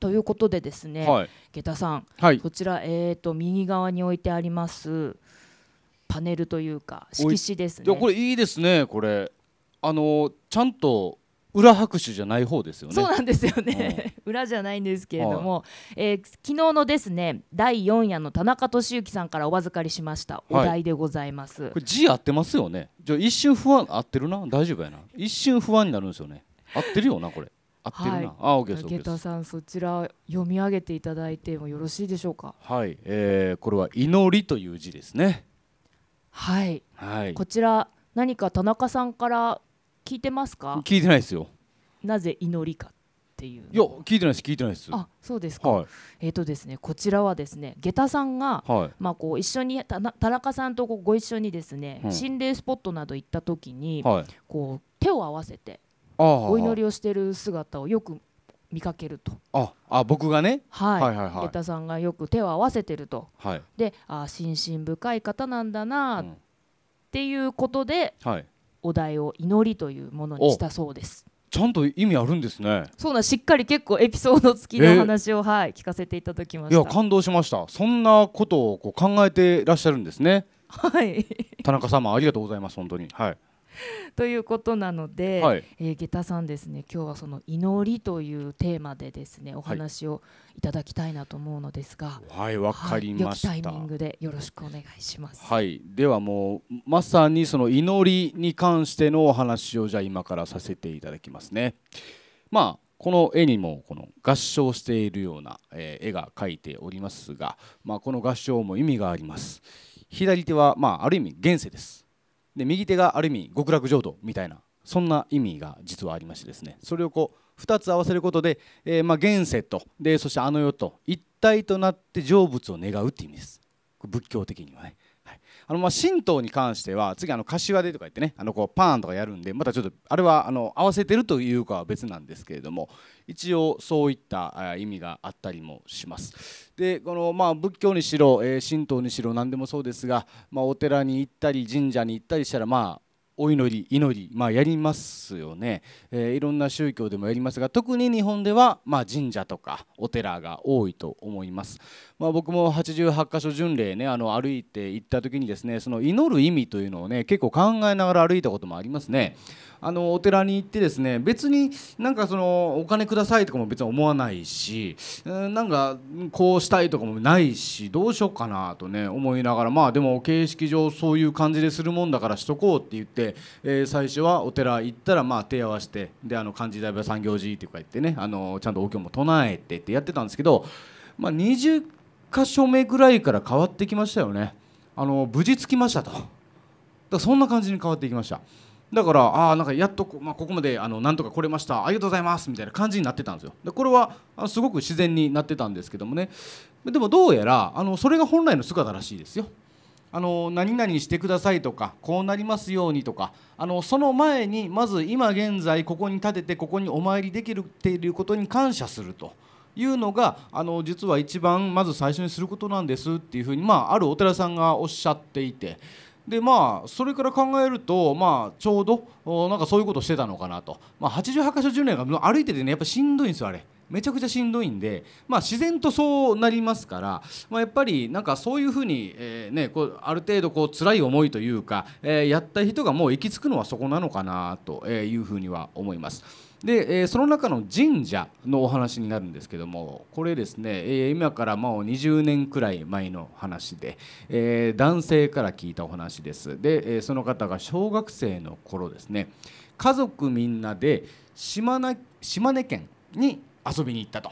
ということでですね、はい、下田さん、はい、こちら、えーと、右側に置いてありますパネルというか色紙ですね。これいいですねこれあのちゃんと裏拍手じゃない方ですよね。そうなんですよね。うん、裏じゃないんですけれども、はい、えー、昨日のですね第4夜の田中俊之さんからお預かりしましたお題でございます。はい、これ字合ってますよね。じゃ一瞬不安合ってるな大丈夫やな。一瞬不安になるんですよね。合ってるよなこれ。合ってるな、はい、あオーケです下田さんそちら読み上げていただいてもよろしいでしょうかはい、えー、これは祈りという字ですねはい、はい、こちら何か田中さんから聞いてますか聞いてないですよなぜ祈りかっていういや聞いてないです聞いてないですあそうですか、はい、えっ、ー、とですねこちらはですね下駄さんが、はい、まあこう一緒に田中さんとご一緒にですね、うん、心霊スポットなど行った時に、はい、こう手を合わせてお祈りをしている姿をよく見かけるとああ僕がね、はい、はいはいはい下さんがよく手を合わせてると、はい、であ心身深い方なんだな、うん、っていうことで、はい、お題を祈りというものにしたそうですちゃんと意味あるんですねそうなしっかり結構エピソード付きの話を、えー、はい聞かせていただきましたいや感動しましたそんなことをこう考えてらっしゃるんですねはい田中様ありがとうございます本当にはい ということなので、はい、えー、下駄さんですね今日はその祈りというテーマでですねお話をいただきたいなと思うのですがはいわ、はい、かりました、はい、タイミングでよろしくお願いしますはいではもうまさにその祈りに関してのお話をじゃあ今からさせていただきますねまあこの絵にもこの合唱しているような、え絵が描いておりますが、まあ、この合唱も意味があります左手は、まあ、ある意味現世ですで右手がある意味極楽浄土みたいなそんな意味が実はありましてですねそれをこう2つ合わせることで、えー、まあ現世とでそしてあの世と一体となって成仏を願うっていう意味です仏教的にはね。あのまあ神道に関しては次あの柏でとか言ってねあのこうパーンとかやるんでまたちょっとあれはあの合わせてるというかは別なんですけれども一応そういった意味があったりもします。でこのまあ仏教にしろ、神道にしろ何でもそうですが、まあ、お寺に行ったり神社に行ったりしたらまあお祈り祈り、まあ、やりますよね、えー、いろんな宗教でもやりますが特に日本では、まあ、神社とかお寺が多いと思いますまあ、僕も88箇所巡礼ねあの歩いて行った時にですねその祈る意味というのをね結構考えながら歩いたこともありますね。あのお寺に行ってですね別になんかそのお金くださいとかも別に思わないしなんかこうしたいとかもないしどうしようかなとね思いながらまあでも形式上そういう感じでするもんだからしとこうって言って、えー、最初はお寺行ったらまあ手合わせてであの漢字大部産業寺とか言ってねあのちゃんとお経も唱えてってやってたんですけど、まあ、20 10箇所目ぐらいから変わってきましたよねあの無事着きましたとだそんな感じに変わっていきましただからあなんかやっとこ,、まあ、ここまであのなんとか来れましたありがとうございますみたいな感じになってたんですよでこれはすごく自然になってたんですけどもねでもどうやらあのそれが本来の姿らしいですよあの何々してくださいとかこうなりますようにとかあのその前にまず今現在ここに立ててここにお参りできるっていうことに感謝すると。いうのがあの実は一番まず最初にすることなんですっていうふうに、まあ、あるお寺さんがおっしゃっていて。でまあそれから考えるとまあちょうどなんかそういうことしてたのかなと、まあ、88箇所10年が歩いててねやっぱしんどいんですよあれ。めちゃくちゃしんどいんで、まあ、自然とそうなりますから、まあ、やっぱりなんかそういうふうに、えーね、こうある程度こう辛い思いというか、えー、やった人がもう行き着くのはそこなのかなというふうには思います。で、えー、その中の神社のお話になるんですけどもこれですね、え今からもう20年くらい前の話で、えー、男性から聞いたお話ですで、えその方が小学生の頃ですね家族みんなで島な島根県に遊びに行ったと。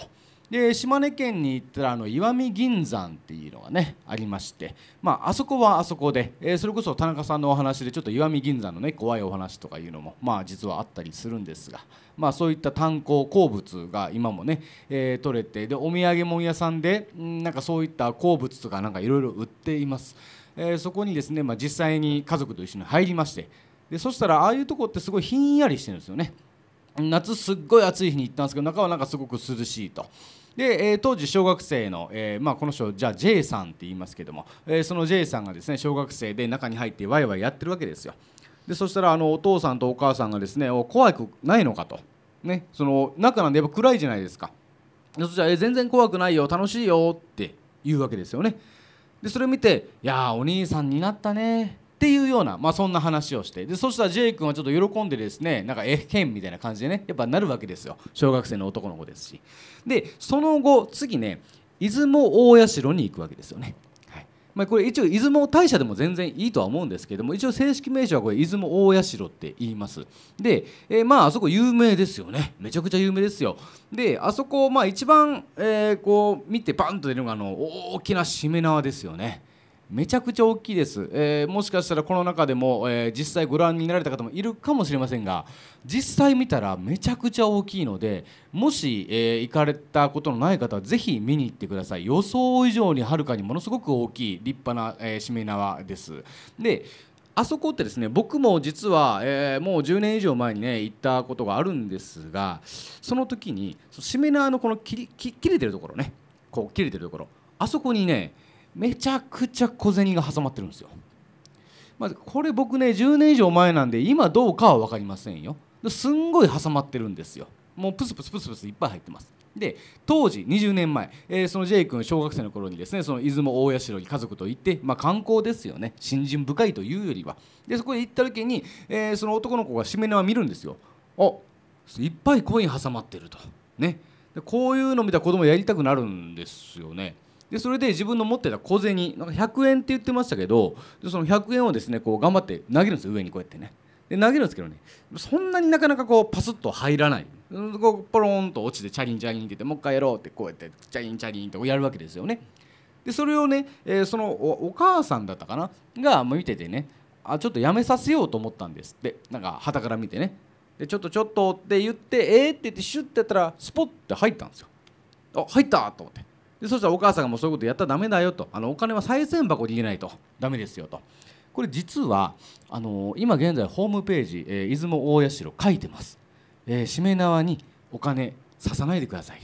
で島根県に行ったらあの石見銀山っていうのがねありまして、まあ、あそこはあそこで、えー、それこそ田中さんのお話でちょっと石見銀山のね怖いお話とかいうのも、まあ、実はあったりするんですが、まあ、そういった炭鉱鉱物が今もね、えー、取れてでお土産物屋さんでんなんかそういった鉱物とかなんかいろいろ売っています、えー、そこにですね、まあ、実際に家族と一緒に入りましてでそしたらああいうとこってすごいひんやりしてるんですよね。夏すっごい暑い日に行ったんですけど中はなんかすごく涼しいと。で、えー、当時小学生の、えー、まあ、この人じゃあ J さんって言いますけども、えー、その J さんがですね小学生で中に入ってワイワイやってるわけですよでそしたらあのお父さんとお母さんがですね怖くないのかと、ね、その中なんでやっぱ暗いじゃないですかそしたら、えー、全然怖くないよ楽しいよ」って言うわけですよねでそれを見て「いやお兄さんになったねっていうような、まあ、そんな話をしてでそしたらジェイ君はちょっと喜んでですねなんかえへんみたいな感じでねやっぱなるわけですよ小学生の男の子ですしでその後次ね出雲大社に行くわけですよねまあ、これ一応出雲大社でも全然いいとは思うんですけども一応正式名称はこれ出雲大社って言いますで、えー、まああそこ有名ですよねめちゃくちゃ有名ですよであそこまあ一番、えー、こう見てバンと出るのがあの大きなしめ縄ですよねめちゃくちゃ大きいです、えー、もしかしたらこの中でも、えー、実際ご覧になられた方もいるかもしれませんが実際見たらめちゃくちゃ大きいのでもし、えー、行かれたことのない方はぜひ見に行ってください予想以上にはるかにものすごく大きい立派な、えー、しめ縄ですであそこってですね僕も実は、えー、もう10年以上前にね行ったことがあるんですがその時にしめ縄のこの切れてるところねこう切れてるところあそこにねめちゃくちゃ小銭が挟まってるんですよ。まあ、これ僕ね10年以上前なんで今どうかは分かりませんよ。すんごい挟まってるんですよ。もうプスプスプスプスいっぱい入ってます。で当時20年前、えー、その J 君小学生の頃にですねその出雲大社に家族と行って、まあ、観光ですよね新人深いというよりはでそこに行った時に、えー、その男の子がしめ縄見るんですよあいっぱいコイン挟まってるとねこういうの見たら子供やりたくなるんですよねでそれで自分の持ってた小銭なんか100円って言ってましたけどその100円をですねこう頑張って投げるんですよ上にこうやってねで投げるんですけどねそんなになかなかこうパスッと入らないこうポロンと落ちてチャリンチャリンってってもう一回やろうってこうやってチャリンチャリンってやるわけですよねでそれをね、えー、そのお母さんだったかなが見ててねあちょっとやめさせようと思ったんですってなんかはたから見てねでちょっとちょっとって言ってえー、って言ってシュッてやったらスポッて入ったんですよあ入ったと思ってでそしたらお母さんがもうそういうことやったらダメだよとあのお金は再銭箱に入れないとダメですよとこれ実はあの今現在ホームページ、えー、出雲大社書いてます、えー、しめ縄にお金刺さないでください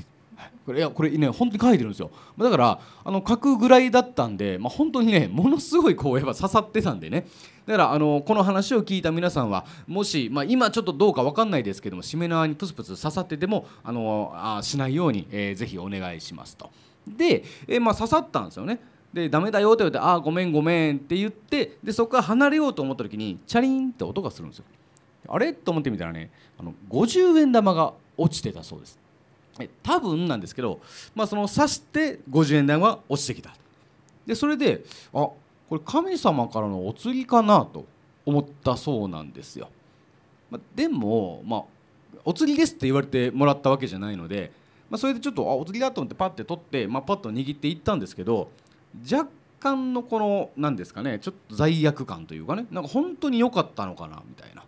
これいやこれね本当に書いてるんですよだからあの書くぐらいだったんで、まあ、本当にねものすごいこうやっぱ刺さってたんでねだからあのこの話を聞いた皆さんはもし、まあ、今ちょっとどうか分かんないですけどもしめ縄にプスプス刺さっててもあのあしないように、えー、ぜひお願いしますと。で、えまあ、刺さったんですよね。でダメだよって言われて「ああごめんごめん」って言ってでそこから離れようと思った時にチャリンって音がするんですよ。あれと思ってみたらねあの50円玉が落ちてたそうです。え多分なんですけど、まあ、その刺して50円玉が落ちてきた。でそれであこれ神様からのお釣りかなと思ったそうなんですよ。まあ、でも、まあ、お釣りですって言われてもらったわけじゃないのでまあ、それでちょっとあお次だと思ってパッて取って、まあ、パッと握っていったんですけど若干のこの何ですかねちょっと罪悪感というかねなんか本当に良かったのかなみたいな。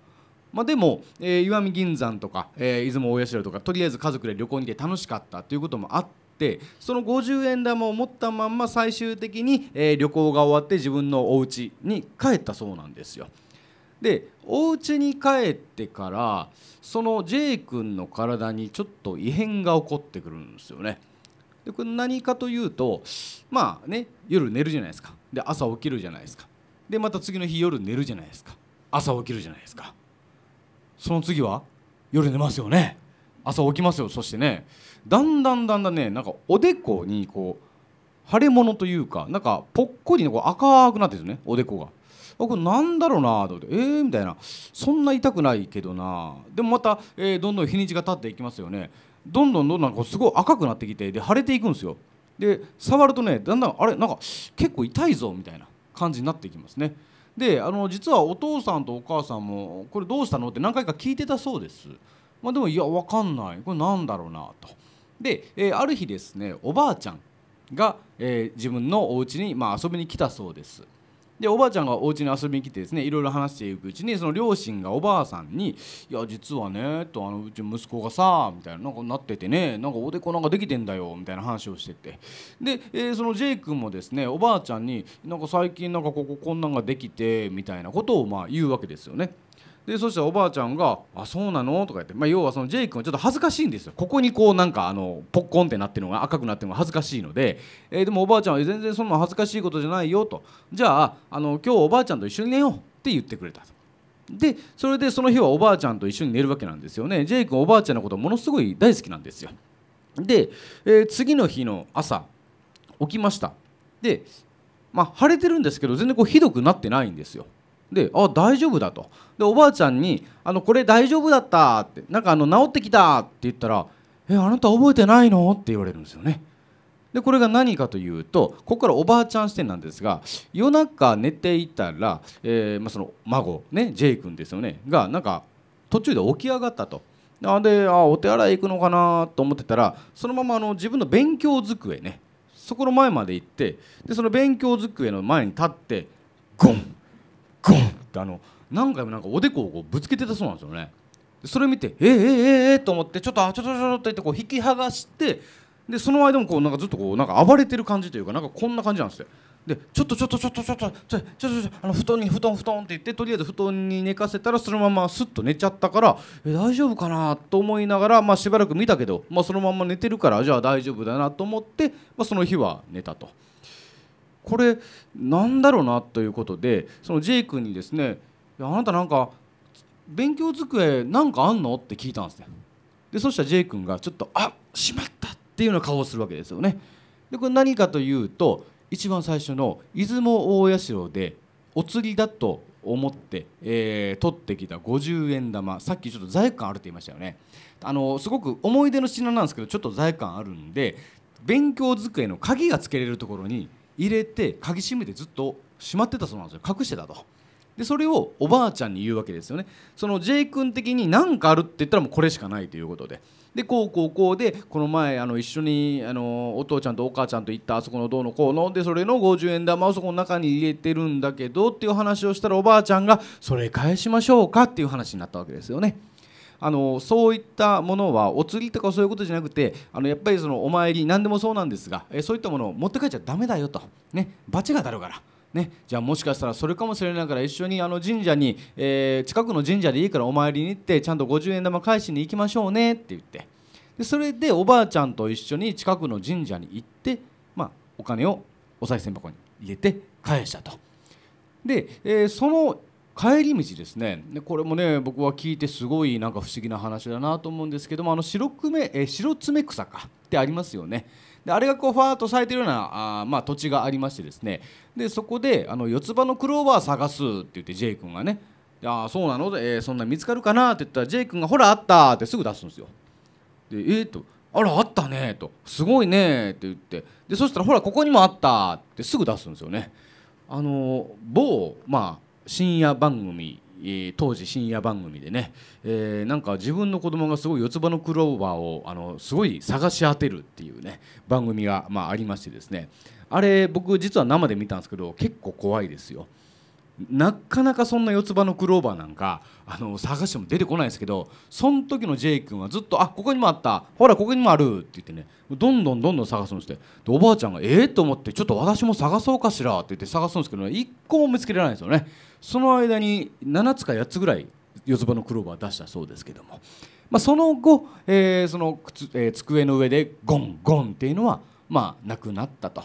まあ、でも、えー、石見銀山とか、えー、出雲大社とかとりあえず家族で旅行に行って楽しかったということもあってその50円玉を持ったまんま最終的に、えー、旅行が終わって自分のお家に帰ったそうなんですよ。でお家に帰ってからその J 君の体にちょっと異変が起こってくるんですよね。でこれ何かというとまあね夜寝るじゃないですかで朝起きるじゃないですかでまた次の日夜寝るじゃないですか朝起きるじゃないですかその次は夜寝ますよね朝起きますよそしてねだんだんだんだんねなんかおでこにこう腫れ物というかなんかぽっこりのこう赤くなってるんですねおでこが。あこれなんだろうなと思ってえー、みたいなそんな痛くないけどなでもまた、えー、どんどん日にちが経っていきますよねどんどんどんどんこうすごい赤くなってきてで腫れていくんですよで触るとねだんだんあれなんか結構痛いぞみたいな感じになっていきますねであの実はお父さんとお母さんもこれどうしたのって何回か聞いてたそうですまあでもいや分かんないこれなんだろうなとで、えー、ある日ですねおばあちゃんが、えー、自分のお家にまあ遊びに来たそうですでおばあちゃんがお家に遊びに来てですねいろいろ話していくうちにその両親がおばあさんに「いや実はね」と「あのうち息子がさ」みたいななんかなっててねなんかおでこなんかできてんだよみたいな話をしててで、えー、そのイ君もですねおばあちゃんに「なんか最近なんかこここんなんができて」みたいなことをまあ言うわけですよね。でそしたらおばあちゃんが「あそうなの?」とか言って、まあ、要はそのジェイ君はちょっと恥ずかしいんですよここにこうなんかあのポッコンってなってるのが赤くなってるのが恥ずかしいので、えー、でもおばあちゃんは全然そんな恥ずかしいことじゃないよとじゃああの今日おばあちゃんと一緒に寝ようって言ってくれたと。でそれでその日はおばあちゃんと一緒に寝るわけなんですよねジェイ君おばあちゃんのことものすごい大好きなんですよで、えー、次の日の朝起きましたでまあ晴れてるんですけど全然こうひどくなってないんですよであ大丈夫だとでおばあちゃんに「あのこれ大丈夫だった」って「なんかあの治ってきた」って言ったら「えあなた覚えてないの?」って言われるんですよね。でこれが何かというとここからおばあちゃん視点なんですが夜中寝ていたら、えー、まあ、その孫ね J 君ですよねがなんか途中で起き上がったと。あであお手洗い行くのかなと思ってたらそのままあの自分の勉強机ねそこの前まで行ってでその勉強机の前に立ってゴンゴンってあの何回もなんかおでこをぶつけてたそうなんですよねそれ見てええええと思ってちょっとあちょちょちょっと言ってこう引き剥がしてでその間もこうなんかずっとこうなんか暴れてる感じというかなんかこんな感じなんですよでちょっとちょっとちょっとちょっとちょっとちょっとあの布団に布団布団って言ってとりあえず布団に寝かせたらそのまますっと寝ちゃったからえ大丈夫かなと思いながら、まあ、しばらく見たけど、まあ、そのまま寝てるからじゃあ大丈夫だなと思って、まあ、その日は寝たと。これなんだろうなということでそのジェイ君にですね「いやあなたなんか勉強机なんかあんの?」って聞いたんですね。でそしたらジェイ君がちょっと「あしまった!」っていうような顔をするわけですよね。でこれ何かというと一番最初の出雲大社でお釣りだと思って、えー、取ってきた50円玉さっきちょっと罪悪感あると言いましたよねあのすごく思い出の品なんですけどちょっと罪悪感あるんで勉強机の鍵がつけれるところに入れて鍵閉めてずっと閉まってたそうなんですよ隠してたと。でそれをおばあちゃんに言うわけですよねその J 君的に何かあるって言ったらもうこれしかないということででこうこうこうでこの前あの一緒にあのお父ちゃんとお母ちゃんと行ったあそこのどうのこうのでそれの50円玉をそこの中に入れてるんだけどっていう話をしたらおばあちゃんがそれ返しましょうかっていう話になったわけですよね。あのそういったものはお釣りとかそういうことじゃなくてあのやっぱりそのお参り何でもそうなんですが、えそういったものを持って帰っちゃだめだよとね罰が当たるから。ね、じゃあもしかしたらそれかもしれないから一緒にあの神社に、えー、近くの神社でいいからお参りに行ってちゃんと50円玉返しに行きましょうねって言ってでそれでおばあちゃんと一緒に近くの神社に行って、まあ、お金をお賽銭箱に入れて返したと。で、えー、その帰り道ですねでこれもね僕は聞いてすごいなんか不思議な話だなと思うんですけどもあの白くめえ白爪草かってありますよねであれがこうファーッと咲いてるようなあ、まあ、土地がありましてですねでそこであの四つ葉のクローバー探すって言ってジェイ君がね「ああそうなので、えー、そんな見つかるかな?」って言ったらジェイ君が「ほらあった」ってすぐ出すんですよ。でえー、っと「あらあったね」と「すごいね」って言ってでそしたら「ほらここにもあった」ってすぐ出すんですよね。あの某まあ深夜番組当時深夜番組でね、えー、なんか自分の子供がすごい四つ葉のクローバーをあのすごい探し当てるっていうね番組が、まあ、ありましてですねあれ僕実は生で見たんですけど結構怖いですよ。なかなかそんな四つ葉のクローバーなんかあの探しても出てこないですけどその時の J 君はずっと「あここにもあったほらここにもある」って言ってねどんどんどんどん探すんですっておばあちゃんが「ええと思って「ちょっと私も探そうかしら」って言って探すんですけど、ね、一個も見つけられないんですよねその間に7つか8つぐらい四つ葉のクローバー出したそうですけども、まあ、その後、えー、その靴、えー、机の上でゴンゴンっていうのはまあなくなったと。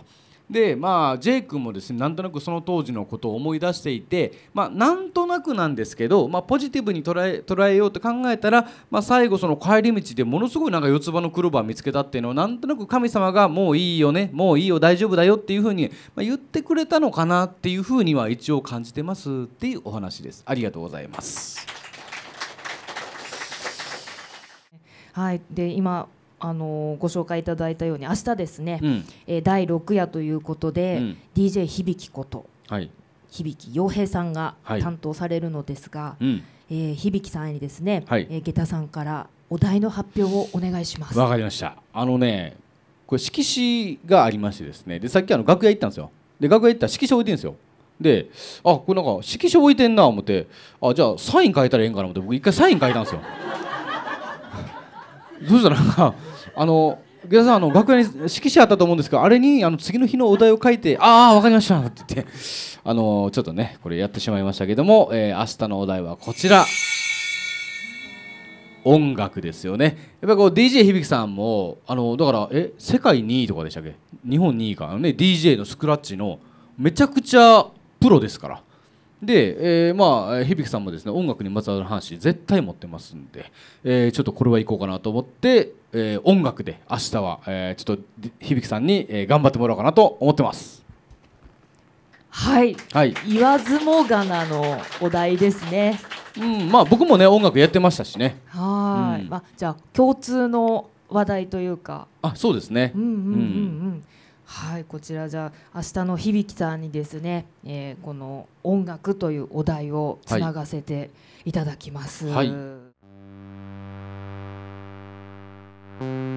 でまあイ君もですねなんとなくその当時のことを思い出していて、まあ、なんとなくなんですけど、まあ、ポジティブに捉え捉えようと考えたら、まあ、最後その帰り道でものすごいなんか四つ葉のクローバー見つけたっていうのをなんとなく神様がもういいよねもういいよ大丈夫だよっていうふうに言ってくれたのかなっていうふうには一応感じてますっていうお話です。ありがとうございます。はい、で今あのご紹介いただいたように明日ですね、うん、え第6夜ということで、うん、DJ 響こと、はい、響洋平さんが担当されるのですが、はいえー、響さんにですね、はい、えー、下駄さんからお題の発表をお願いします。わかりました。あのね、これ色紙がありましてですね、でさっきあの楽屋行ったんですよ。で楽屋行ったら色紙置いてるんですよ。で、あこれなんか色紙置いてんな思って、あじゃあサイン書いたらええんかな思って僕一回サイン書いたんですよ。そしたらなんかあの池田さんあの楽屋に色紙あったと思うんですけあれにあの次の日のお題を書いて「ああ分かりました」って言ってあのちょっとねこれやってしまいましたけども、えー、明日のお題はこちら。音楽ですよねやっぱこう DJ 響さんもあのだからえ世界2位とかでしたっけ日本2位かね DJ のスクラッチのめちゃくちゃプロですからで、えー、まあ響さんもですね音楽にまつわる話絶対持ってますんで、えー、ちょっとこれはいこうかなと思って、えー、音楽で明日は、えー、ちょっと響さんに、えー、頑張ってもらおうかなと思ってます。はい、はい、言わずもがなのお題ですね。うん、まあ僕もね音楽やってましたしね。はい、うん、まあじゃあ共通の話題というか。あ、そうですね。うんうんうんうん。うんはいこちらじゃあ明日の響さんにですね、えー、この音楽というお題をつながせていただきます。はいはい